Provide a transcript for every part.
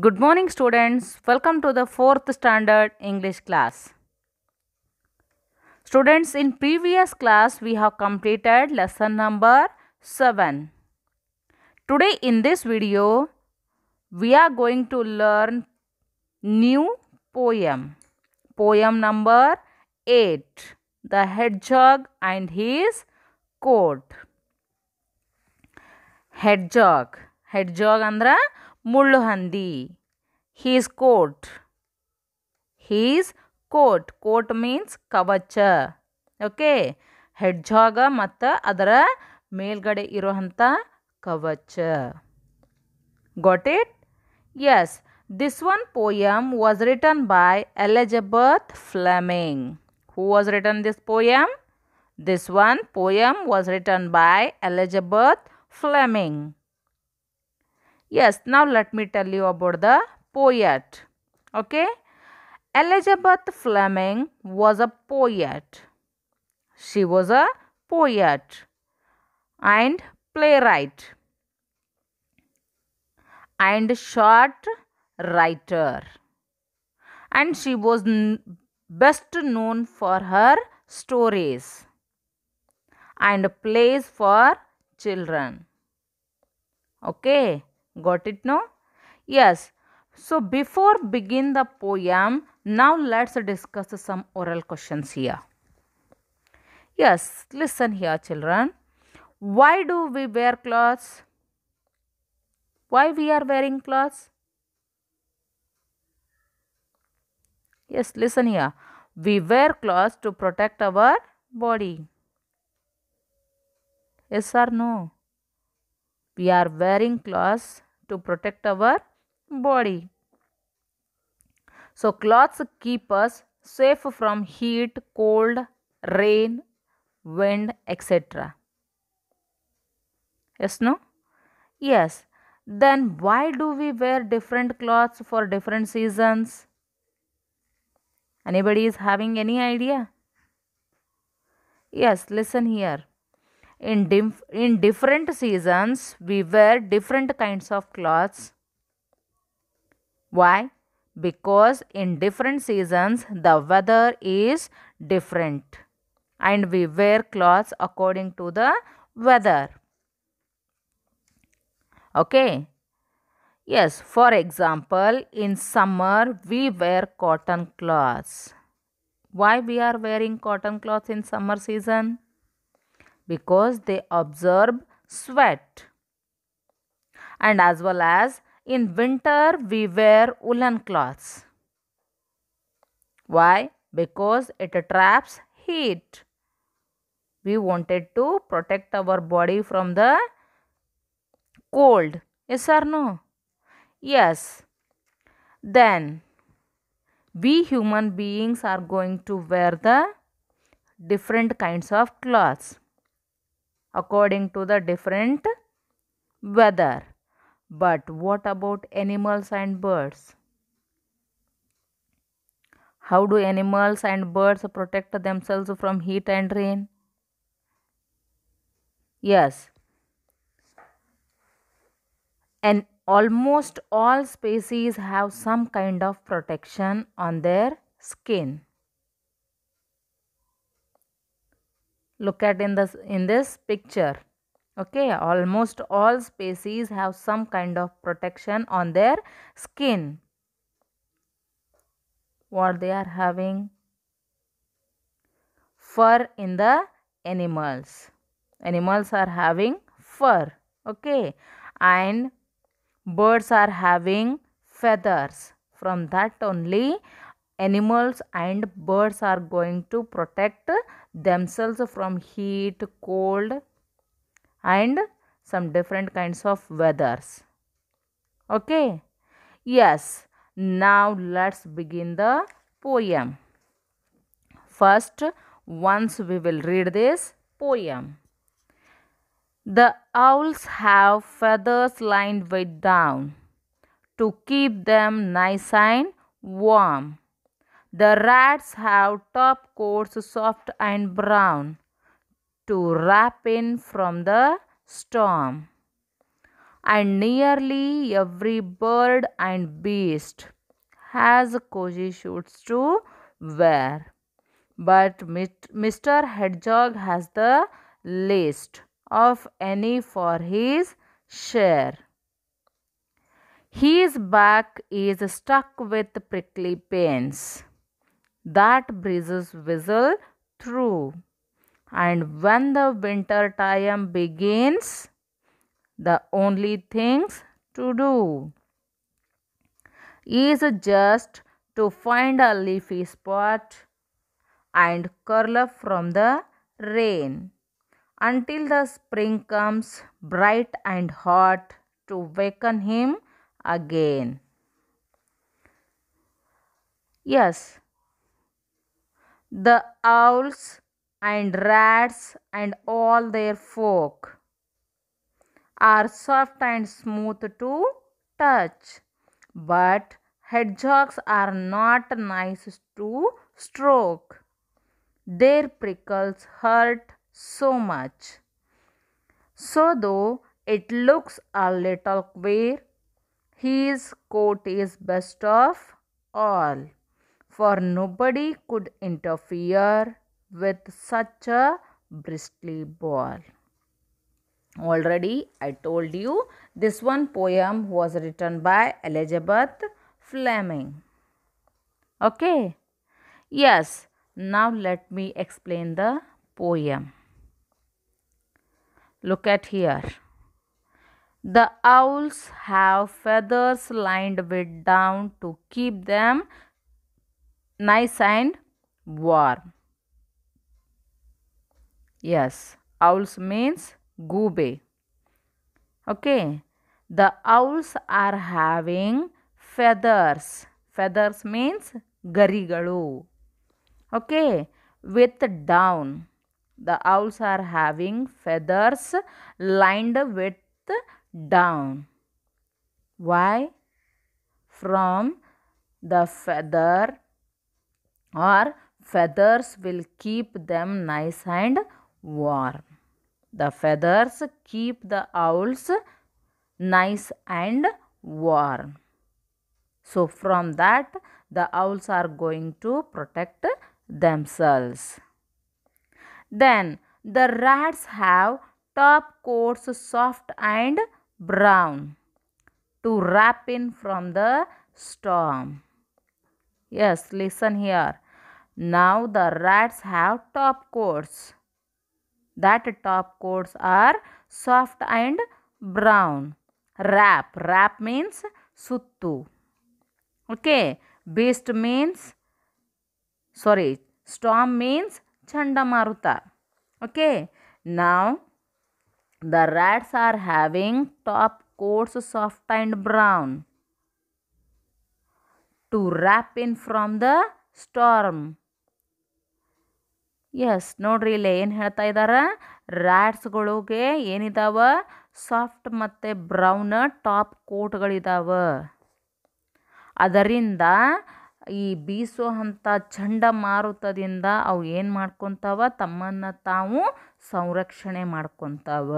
Good morning students. Welcome to the 4th standard English class. Students, in previous class we have completed lesson number 7. Today in this video we are going to learn new poem. Poem number 8. The Hedgehog and His Coat. Hedgehog. Hedgehog andra Mulhandi. His coat. His coat. Coat means kavacha. Okay. Hedgehog matta adara male irohanta kavacha. Got it? Yes. This one poem was written by Elizabeth Fleming. Who was written this poem? This one poem was written by Elizabeth Fleming. Yes, now let me tell you about the poet. Okay. Elizabeth Fleming was a poet. She was a poet and playwright and short writer. And she was best known for her stories and plays for children. Okay. Got it now? Yes. So before begin the poem, now let's discuss some oral questions here. Yes, listen here children. Why do we wear clothes? Why we are wearing clothes? Yes, listen here. We wear clothes to protect our body. Yes or no? We are wearing clothes to protect our body. So clothes keep us safe from heat, cold, rain, wind, etc. Yes, no? Yes. Then why do we wear different clothes for different seasons? Anybody is having any idea? Yes, listen here in, dif- in different seasons we wear different kinds of clothes why because in different seasons the weather is different and we wear clothes according to the weather okay yes for example in summer we wear cotton clothes why we are wearing cotton clothes in summer season because they absorb sweat. And as well as in winter we wear woolen cloths. Why? Because it traps heat. We wanted to protect our body from the cold. Yes or no? Yes. Then we human beings are going to wear the different kinds of clothes according to the different weather. But what about animals and birds? How do animals and birds protect themselves from heat and rain? Yes. And almost all species have some kind of protection on their skin. look at in this in this picture okay almost all species have some kind of protection on their skin what they are having fur in the animals animals are having fur okay and birds are having feathers from that only animals and birds are going to protect themselves from heat cold and some different kinds of weathers okay yes now let's begin the poem first once we will read this poem the owls have feathers lined with down to keep them nice and warm the rats have top coats soft and brown to wrap in from the storm. And nearly every bird and beast has cozy shoots to wear. But Mr. Hedgehog has the least of any for his share. His back is stuck with prickly pains that breezes whistle through. And when the winter time begins, the only things to do is just to find a leafy spot and curl up from the rain until the spring comes bright and hot to waken him again. Yes, the owls and rats and all their folk are soft and smooth to touch but hedgehogs are not nice to stroke their prickles hurt so much so though it looks a little queer his coat is best of all for nobody could interfere with such a bristly ball. Already I told you this one poem was written by Elizabeth Fleming. Okay. Yes. Now let me explain the poem. Look at here. The owls have feathers lined with down to keep them nice and warm. Yes, owls means goobe. Okay, the owls are having feathers. Feathers means garigalu. Okay, with down. The owls are having feathers lined with down. Why? From the feather or feathers will keep them nice and warm. The feathers keep the owls nice and warm. So from that the owls are going to protect themselves. Then the rats have top coats soft and brown to wrap in from the storm. Yes, listen here. Now the rats have top coats. That top coats are soft and brown. Wrap. Wrap means suttu. Okay. Beast means, sorry, storm means chandamaruta. Okay. Now the rats are having top coats soft and brown. To wrap in from the storm yes ನೋಡ್ರಿ ಇಲ್ಲೇ ಏನು ಹೇಳ್ತಾ ಇದ್ದಾರೆ ರ್ಯಾಟ್ಸ್ಗಳಿಗೆ ಏನಿದಾವ soft ಮತ್ತು brown top ಕೋಟ್ಗಳಿದಾವೆ ಅದರಿಂದ ಈ ಬೀಸೋ ಅಂಥ ಚಂಡಮಾರುತದಿಂದ ಅವು ಏನು ಮಾಡ್ಕೊತಾವ ತಮ್ಮನ್ನು ತಾವು ಸಂರಕ್ಷಣೆ ಮಾಡ್ಕೊತಾವ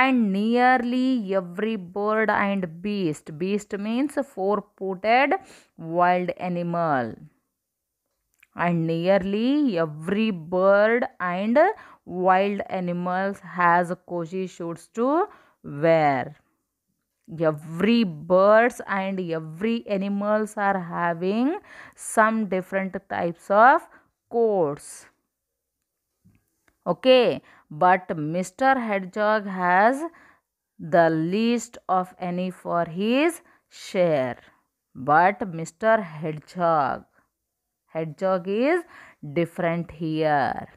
and nearly every bird and beast. Beast means four footed wild animal. And nearly every bird and wild animals has koshi shoots to wear. Every birds and every animals are having some different types of coats. Okay, but Mr. Hedgehog has the least of any for his share. But Mr. Hedgehog, Hedgehog is different here.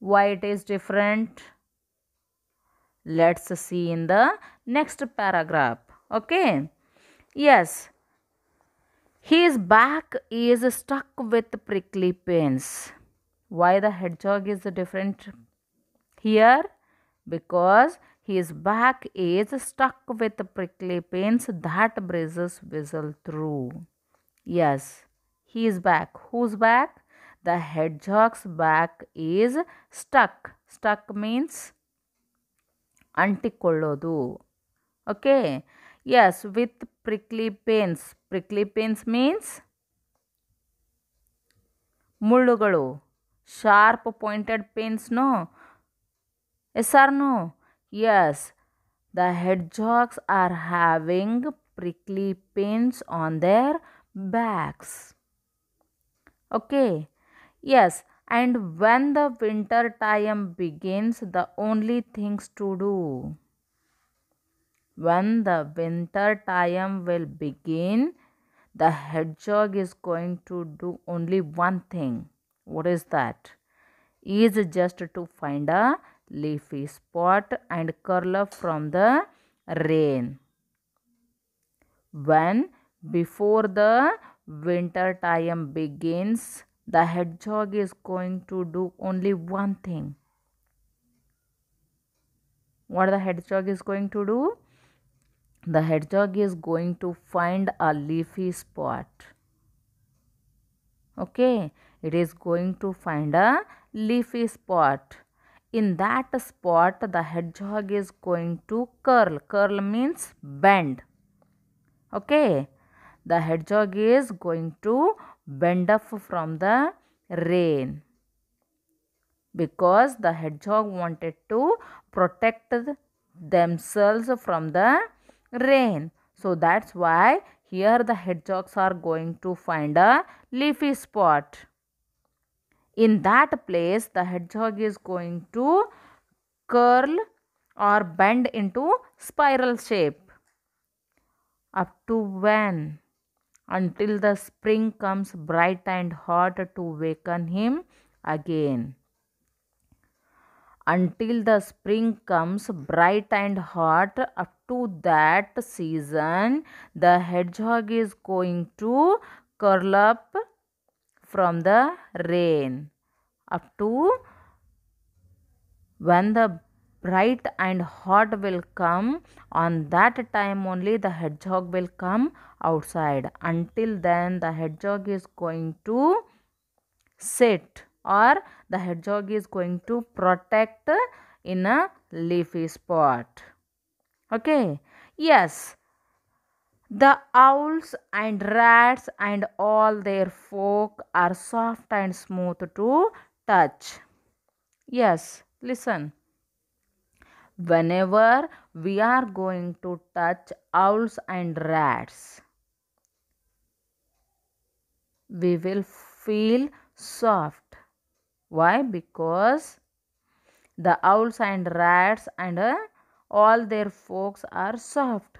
Why it is different? Let's see in the next paragraph. Okay. Yes. His back is stuck with prickly pins. Why the hedgehog is different here? Because his back is stuck with prickly pins that breezes whistle through. Yes, his back. Whose back? The hedgehog's back is stuck. Stuck means ಅಂಟಿಕೊಳ್ಳೋದು Okay. Yes, with prickly pins. Prickly pins means ಮುಳ್ಳುಗಳು sharp pointed pins no yes or no yes the hedgehogs are having prickly pins on their backs okay yes and when the winter time begins the only things to do when the winter time will begin the hedgehog is going to do only one thing what is that? Is just to find a leafy spot and curl up from the rain. When before the winter time begins, the hedgehog is going to do only one thing. What the hedgehog is going to do? The hedgehog is going to find a leafy spot. Okay it is going to find a leafy spot. In that spot, the hedgehog is going to curl. Curl means bend. Okay. The hedgehog is going to bend up from the rain because the hedgehog wanted to protect themselves from the rain. So that's why here the hedgehogs are going to find a leafy spot in that place the hedgehog is going to curl or bend into spiral shape up to when until the spring comes bright and hot to waken him again until the spring comes bright and hot up to that season the hedgehog is going to curl up from the rain up to when the bright and hot will come on that time only the hedgehog will come outside until then the hedgehog is going to sit or the hedgehog is going to protect in a leafy spot okay yes the owls and rats and all their folk are soft and smooth to touch. Yes, listen. Whenever we are going to touch owls and rats, we will feel soft. Why? Because the owls and rats and uh, all their folks are soft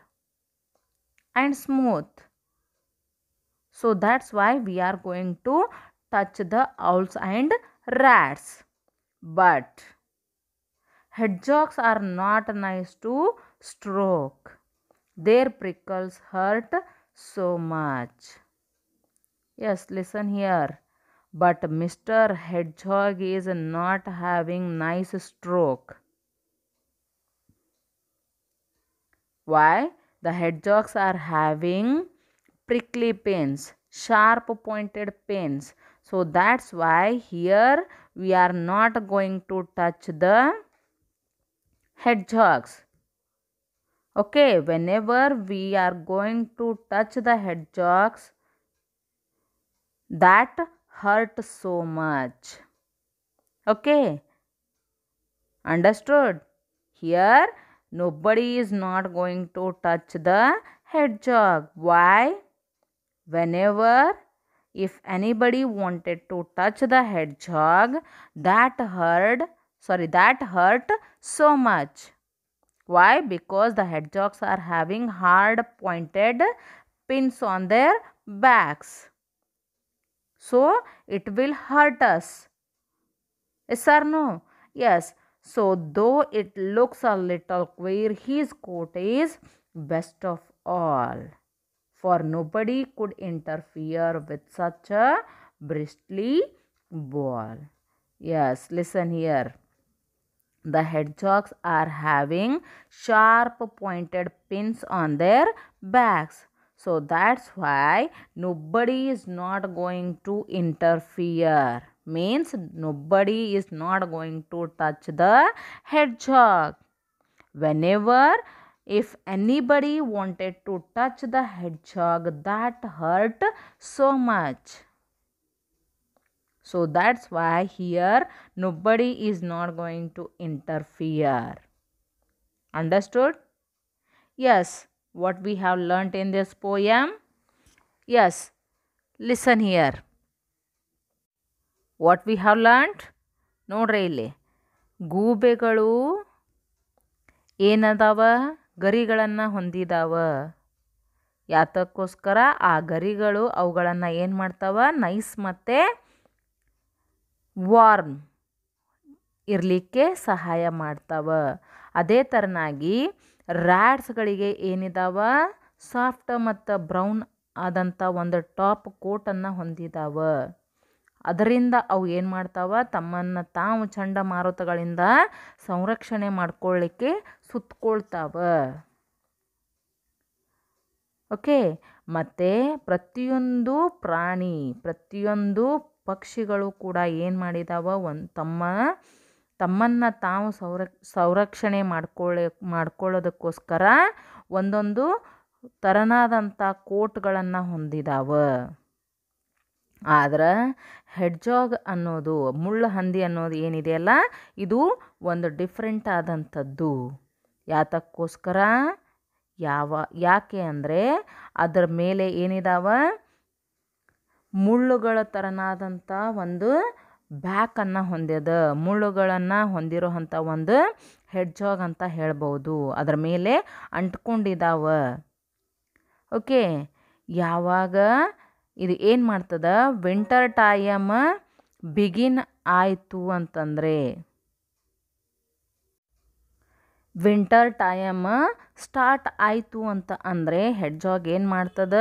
and smooth so that's why we are going to touch the owls and rats but hedgehogs are not nice to stroke their prickles hurt so much yes listen here but mr hedgehog is not having nice stroke why the hedgehogs are having prickly pins, sharp pointed pins. So that's why here we are not going to touch the hedgehogs. Okay, whenever we are going to touch the hedgehogs, that hurt so much. Okay, understood? Here Nobody is not going to touch the hedgehog. Why? Whenever if anybody wanted to touch the hedgehog, that hurt, sorry, that hurt so much. Why? Because the hedgehogs are having hard pointed pins on their backs. So, it will hurt us. Yes or no? Yes. So though it looks a little queer, his coat is best of all. For nobody could interfere with such a bristly ball. Yes, listen here. The hedgehogs are having sharp pointed pins on their backs. So that's why nobody is not going to interfere means nobody is not going to touch the hedgehog. Whenever if anybody wanted to touch the hedgehog that hurt so much. So that's why here nobody is not going to interfere. Understood? Yes, what we have learnt in this poem? Yes, listen here. What we have learnt ನೋಡ್ರಿ ಇಲ್ಲಿ ಗೂಬೆಗಳು ಏನದಾವ ಗರಿಗಳನ್ನು ಹೊಂದಿದಾವ ಯಾತಕ್ಕೋಸ್ಕರ ಆ ಗರಿಗಳು ಅವುಗಳನ್ನು ಏನು ಮಾಡ್ತಾವ nice ಮತ್ತು ವಾರ್ಮ್ ಇರಲಿಕ್ಕೆ ಸಹಾಯ ಮಾಡ್ತಾವ ಅದೇ ಥರನಾಗಿ ರ್ಯಾಡ್ಸ್ಗಳಿಗೆ ಏನಿದಾವ ಸಾಫ್ಟ್ ಮತ್ತು ಬ್ರೌನ್ ಆದಂಥ ಒಂದು ಟಾಪ್ ಕೋಟನ್ನು ಹೊಂದಿದಾವ ಅದರಿಂದ ಅವು ಏನು ಮಾಡ್ತಾವ ತಮ್ಮನ್ನು ತಾವು ಚಂಡಮಾರುತಗಳಿಂದ ಸಂರಕ್ಷಣೆ ಮಾಡ್ಕೊಳ್ಳಿಕ್ಕೆ ಸುತ್ತಕೊಳ್ತಾವೆ ಓಕೆ ಮತ್ತು ಪ್ರತಿಯೊಂದು ಪ್ರಾಣಿ ಪ್ರತಿಯೊಂದು ಪಕ್ಷಿಗಳು ಕೂಡ ಏನು ಮಾಡಿದಾವ ಒಂದು ತಮ್ಮ ತಮ್ಮನ್ನು ತಾವು ಸೌರ ಸಂರಕ್ಷಣೆ ಮಾಡ್ಕೊಳ್ಳಿ ಮಾಡ್ಕೊಳ್ಳೋದಕ್ಕೋಸ್ಕರ ಒಂದೊಂದು ತರನಾದಂಥ ಕೋಟ್ಗಳನ್ನು ಹೊಂದಿದಾವೆ ಆದ್ರೆ ಹೆಡ್ಜಾಗ್ ಅನ್ನೋದು ಮುಳ್ಳು ಹಂದಿ ಅನ್ನೋದು ಏನಿದೆಯಲ್ಲ ಇದು ಒಂದು ಡಿಫ್ರೆಂಟ್ ಆದಂಥದ್ದು ಯಾತಕ್ಕೋಸ್ಕರ ಯಾವ ಯಾಕೆ ಅಂದರೆ ಅದರ ಮೇಲೆ ಏನಿದಾವ ಮುಳ್ಳುಗಳ ಥರನಾದಂಥ ಒಂದು ಬ್ಯಾಕನ್ನು ಹೊಂದ್ಯದ ಮುಳ್ಳುಗಳನ್ನು ಹೊಂದಿರೋ ಒಂದು ಹೆಡ್ಜಾಗ್ ಅಂತ ಹೇಳ್ಬೋದು ಅದರ ಮೇಲೆ ಅಂಟ್ಕೊಂಡಿದ್ದಾವ ಓಕೆ ಯಾವಾಗ ಇದು ಏನು ಮಾಡ್ತದ ವಿಂಟರ್ ಟೈಮ್ ಬಿಗಿನ್ ಆಯಿತು ಅಂತಂದರೆ ವಿಂಟರ್ ಟೈಮ್ ಸ್ಟಾರ್ಟ್ ಆಯಿತು ಅಂತ ಅಂದರೆ ಹೆಡ್ಜಾಗ್ ಏನು ಮಾಡ್ತದ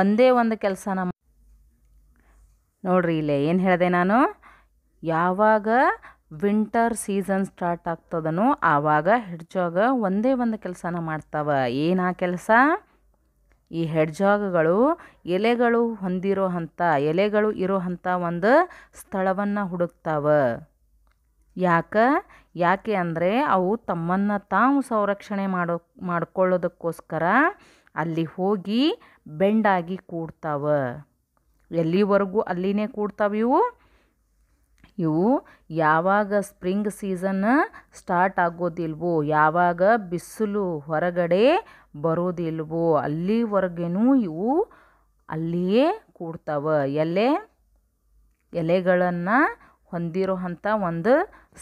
ಒಂದೇ ಒಂದು ಕೆಲಸನ ನೋಡ್ರಿ ಇಲ್ಲೇ ಏನು ಹೇಳಿದೆ ನಾನು ಯಾವಾಗ ವಿಂಟರ್ ಸೀಸನ್ ಸ್ಟಾರ್ಟ್ ಆಗ್ತದನೋ ಆವಾಗ ಹೆಡ್ಜಾಗ ಒಂದೇ ಒಂದು ಕೆಲಸನ ಮಾಡ್ತಾವ ಏನು ಆ ಕೆಲಸ ಈ ಹೆಡ್ಜಾಗಗಳು ಎಲೆಗಳು ಹೊಂದಿರೋ ಅಂಥ ಎಲೆಗಳು ಇರೋ ಅಂಥ ಒಂದು ಸ್ಥಳವನ್ನು ಹುಡುಕ್ತಾವೆ ಯಾಕೆ ಯಾಕೆ ಅಂದರೆ ಅವು ತಮ್ಮನ್ನು ತಾವು ಸಂರಕ್ಷಣೆ ಮಾಡೋ ಮಾಡ್ಕೊಳ್ಳೋದಕ್ಕೋಸ್ಕರ ಅಲ್ಲಿ ಹೋಗಿ ಬೆಂಡಾಗಿ ಕೂಡ್ತಾವೆ ಎಲ್ಲಿವರೆಗೂ ಅಲ್ಲಿನೇ ಕೂಡ್ತಾವೆ ಇವು ಇವು ಯಾವಾಗ ಸ್ಪ್ರಿಂಗ್ ಸೀಸನ್ ಸ್ಟಾರ್ಟ್ ಆಗೋದಿಲ್ವೋ ಯಾವಾಗ ಬಿಸಿಲು ಹೊರಗಡೆ ಬರೋದಿಲ್ವೋ ಅಲ್ಲಿವರೆಗೇನು ಇವು ಅಲ್ಲಿಯೇ ಕೂಡ್ತಾವ ಎಲೆ ಎಲೆಗಳನ್ನು ಹೊಂದಿರೋ ಅಂಥ ಒಂದು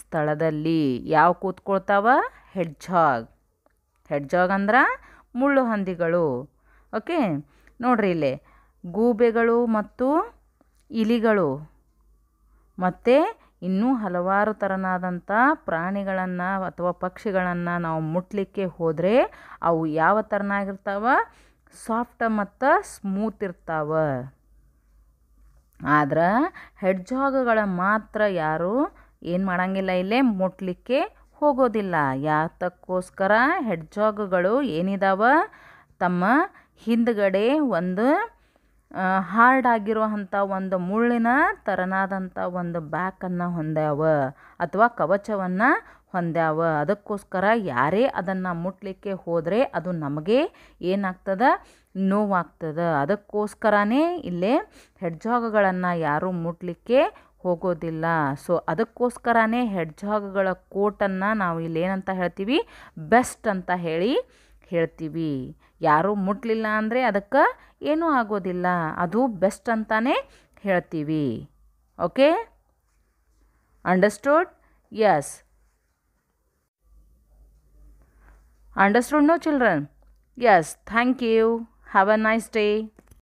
ಸ್ಥಳದಲ್ಲಿ ಯಾವ ಕೂತ್ಕೊಳ್ತಾವ ಹೆಡ್ಜಾಗ್ ಹೆಡ್ಜಾಗ್ ಅಂದ್ರೆ ಮುಳ್ಳು ಹಂದಿಗಳು ಓಕೆ ನೋಡ್ರಿ ಇಲ್ಲೇ ಗೂಬೆಗಳು ಮತ್ತು ಇಲಿಗಳು ಮತ್ತು ಇನ್ನೂ ಹಲವಾರು ಥರನಾದಂಥ ಪ್ರಾಣಿಗಳನ್ನು ಅಥವಾ ಪಕ್ಷಿಗಳನ್ನು ನಾವು ಮುಟ್ಲಿಕ್ಕೆ ಹೋದರೆ ಅವು ಯಾವ ಥರನಾಗಿರ್ತಾವ ಸಾಫ್ಟ್ ಮತ್ತು ಸ್ಮೂತ್ ಇರ್ತಾವೆ ಆದ್ರೆ ಹೆಡ್ಜಾಗಗಳ ಮಾತ್ರ ಯಾರು ಏನು ಮಾಡೋಂಗಿಲ್ಲ ಇಲ್ಲೇ ಮುಟ್ಲಿಕ್ಕೆ ಹೋಗೋದಿಲ್ಲ ಯಾತಕ್ಕೋಸ್ಕರ ಹೆಡ್ಜಾಗ್ಗಳು ಏನಿದಾವ ತಮ್ಮ ಹಿಂದ್ಗಡೆ ಒಂದು ಹಾರ್ಡ್ ಆಗಿರುವಂಥ ಒಂದು ಮುಳ್ಳಿನ ತರನಾದಂಥ ಒಂದು ಬ್ಯಾಕನ್ನು ಹೊಂದ್ಯಾವ ಅಥವಾ ಕವಚವನ್ನು ಹೊಂದ್ಯಾವ ಅದಕ್ಕೋಸ್ಕರ ಯಾರೇ ಅದನ್ನು ಮುಟ್ಲಿಕ್ಕೆ ಹೋದರೆ ಅದು ನಮಗೆ ಏನಾಗ್ತದೆ ನೋವಾಗ್ತದೆ ಅದಕ್ಕೋಸ್ಕರನೇ ಇಲ್ಲೇ ಹೆಡ್ಜಾಗಗಳನ್ನು ಯಾರೂ ಮುಟ್ಲಿಕ್ಕೆ ಹೋಗೋದಿಲ್ಲ ಸೊ ಅದಕ್ಕೋಸ್ಕರನೇ ಹೆಡ್ಜಾಗಗಳ ಕೋಟನ್ನು ನಾವು ಇಲ್ಲೇನಂತ ಹೇಳ್ತೀವಿ ಬೆಸ್ಟ್ ಅಂತ ಹೇಳಿ ಹೇಳ್ತೀವಿ ಯಾರೂ ಮುಟ್ಲಿಲ್ಲ ಅಂದರೆ ಅದಕ್ಕೆ ಏನೂ ಆಗೋದಿಲ್ಲ ಅದು ಬೆಸ್ಟ್ ಅಂತಾನೆ ಹೇಳ್ತೀವಿ okay understood yes understood no children yes thank you have a nice day